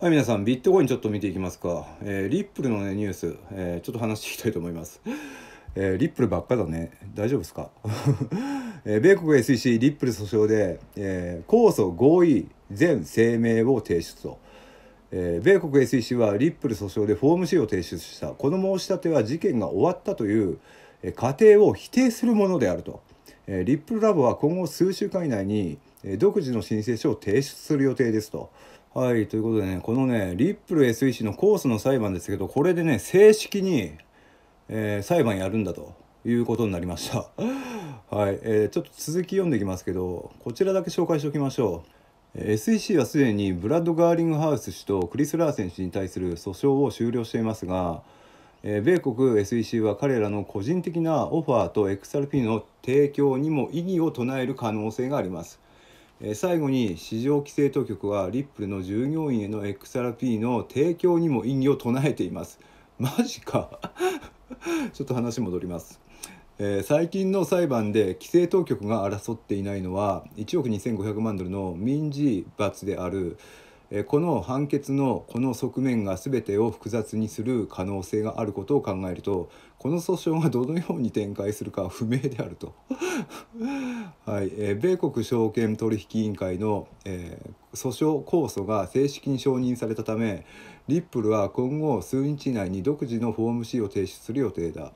はい、皆さん、ビットコインちょっと見ていきますか。えー、リップルの、ね、ニュース、えー、ちょっと話していきたいと思います。えー、リップルばっかだね。大丈夫ですか、えー、米国 SEC リップル訴訟で、えー、控訴合意全声明を提出と。えー、米国 SEC はリップル訴訟でフォーム C を提出したこの申し立ては事件が終わったという、えー、過程を否定するものであると、えー、リップルラボは今後数週間以内に、えー、独自の申請書を提出する予定ですと、はい、ということでね、このね、リップル SE c のコースの裁判ですけど、これでね、正式に、えー、裁判やるんだということになりました。はい、えー、ちょっと続き読んでいきますけど、こちらだけ紹介しておきましょう。SEC はすでにブラッド・ガーリングハウス氏とクリス・ラーセン氏に対する訴訟を終了していますが、えー、米国 SEC は彼らの個人的なオファーと XRP の提供にも異議を唱える可能性があります。最後に市場規制当局はリップルの従業員への XRP の提供にも異議を唱えています マジか ちょっと話戻りますえー、最近の裁判で規制当局が争っていないのは1億2500万ドルの民事罰であるこの判決のこの側面が全てを複雑にする可能性があることを考えるとこの訴訟がどのように展開するか不明であると、はいえ米国証券取引委員会の、えー、訴訟控訴が正式に承認されたためリップルは今後数日以内に独自のフォーム C を提出する予定だ。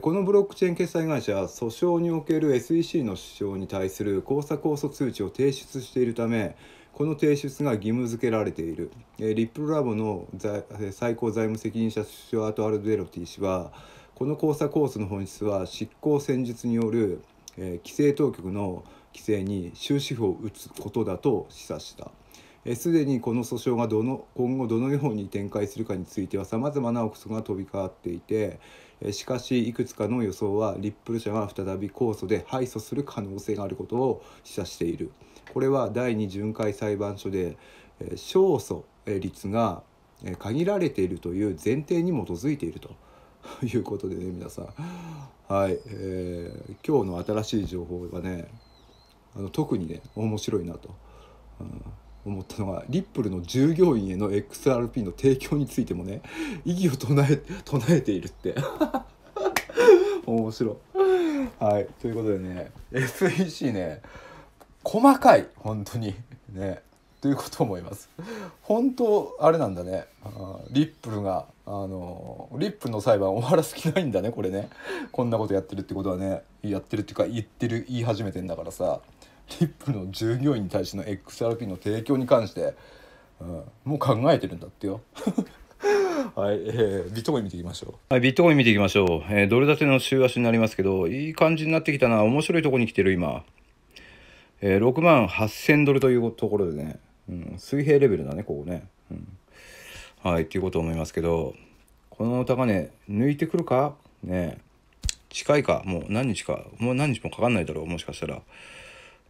このブロックチェーン決済会社は訴訟における SEC の主張に対する交差控訴通知を提出しているためこの提出が義務付けられている、えリップルラボの最高財務責任者スチュアート・アルデロティ氏はこの交差コースの本質は執行戦術による、え規制当局の規制に終止符を打つことだと示唆した。すでにこの訴訟がどの今後どのように展開するかについてはさまざまな憶測が飛び交っていてしかしいくつかの予想はリップル社が再び控訴で敗訴する可能性があることを示唆している。これは第2巡回裁判所で勝訴率が限られているという前提に基づいていると いうことでね皆さんはい、えー、今日の新しい情報がねあの特にね面白いなと、うん、思ったのがリップルの従業員への XRP の提供についてもね異議を唱え 唱えているって 面白い。はいということでね SEC ね細かい本当に ねということを思います本当あれなんだねリップルがあのリップルの裁判終わらす気ないんだねこれねこんなことやってるってことはねやってるっていうか言ってる言い始めてんだからさリップルの従業員に対しての XRP の提供に関して、うん、もう考えてるんだってよ はい、えー、ビットコイン見ていきましょう。はい、ビットコイン見ていきましょう。えー、ドル建の週足になりますけど、いい感じになってきたな。面白いとこに来てる、今。え6万8000ドルというところでね、うん、水平レベルだねここね、うん、はいっていうことを思いますけどこの高値抜いてくるかね近いかもう何日かもう何日もかかんないだろうもしかしたら、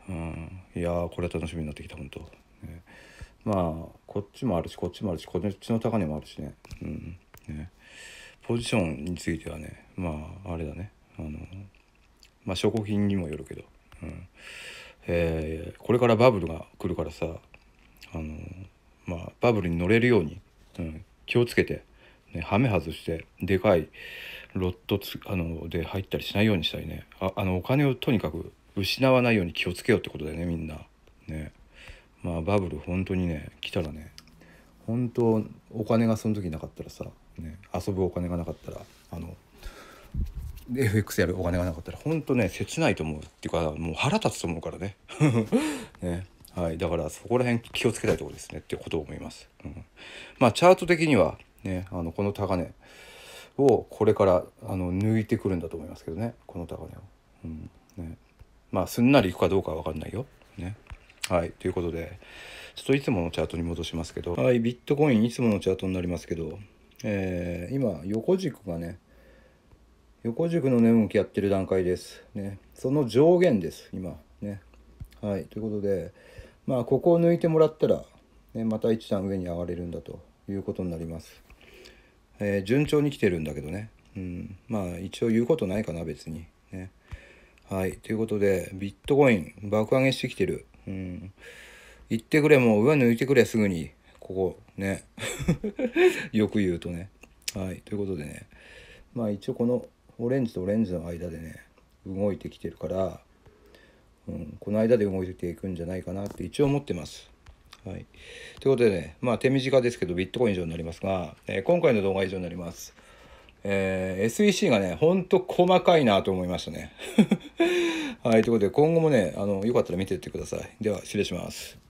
うん、いやーこれは楽しみになってきた本当、ね、まあこっちもあるしこっちもあるしこっちの高値もあるしね,、うん、ねポジションについてはねまああれだねあのまあ証拠品にもよるけど、うん、えー、これからバブルが来るからさあの、まあ、バブルに乗れるように、うん、気をつけて、ね、ハメ外してでかいロットつあので入ったりしないようにしたいねああのお金をとにかく失わないように気をつけようってことだよねみんな。ねまあバブル本当にね来たらね本当お金がその時なかったらさ、ね、遊ぶお金がなかったらあので FX やるお金がなかったら本当ね切ないと思うっていうかもう腹立つと思うからね ねはいだからそこら辺気をつけたいところですねっていうことを思います、うん、まあチャート的にはねあのこの高値をこれからあの抜いてくるんだと思いますけどねこの高値を、うんね、まあすんなりいくかどうかは分かんないよねはいということでちょっといつものチャートに戻しますけどはいビットコインいつものチャートになりますけどえー、今横軸がね横軸の値動きやってる段階です。ね、その上限です、今。ね。はい、ということで、まあ、ここを抜いてもらったら、ね、また1段上に上がれるんだということになります。えー、順調に来てるんだけどね。うん、まあ、一応言うことないかな、別に。ね。はい、ということで、ビットコイン、爆上げしてきてる。うん。言ってくれ、もう上抜いてくれ、すぐに。ここ、ね。よく言うとね。はい、ということでね。まあ、一応この、オレンジとオレンジの間でね動いてきてるから、うん、この間で動いていくんじゃないかなって一応思ってます。はい、ということでね、まあ、手短ですけどビットコイン以上になりますが、えー、今回の動画は以上になります。えー、SEC がね、ほんと細かいなと思いましたね。はい、ということで今後もね、あの、よかったら見てってください。では、失礼します。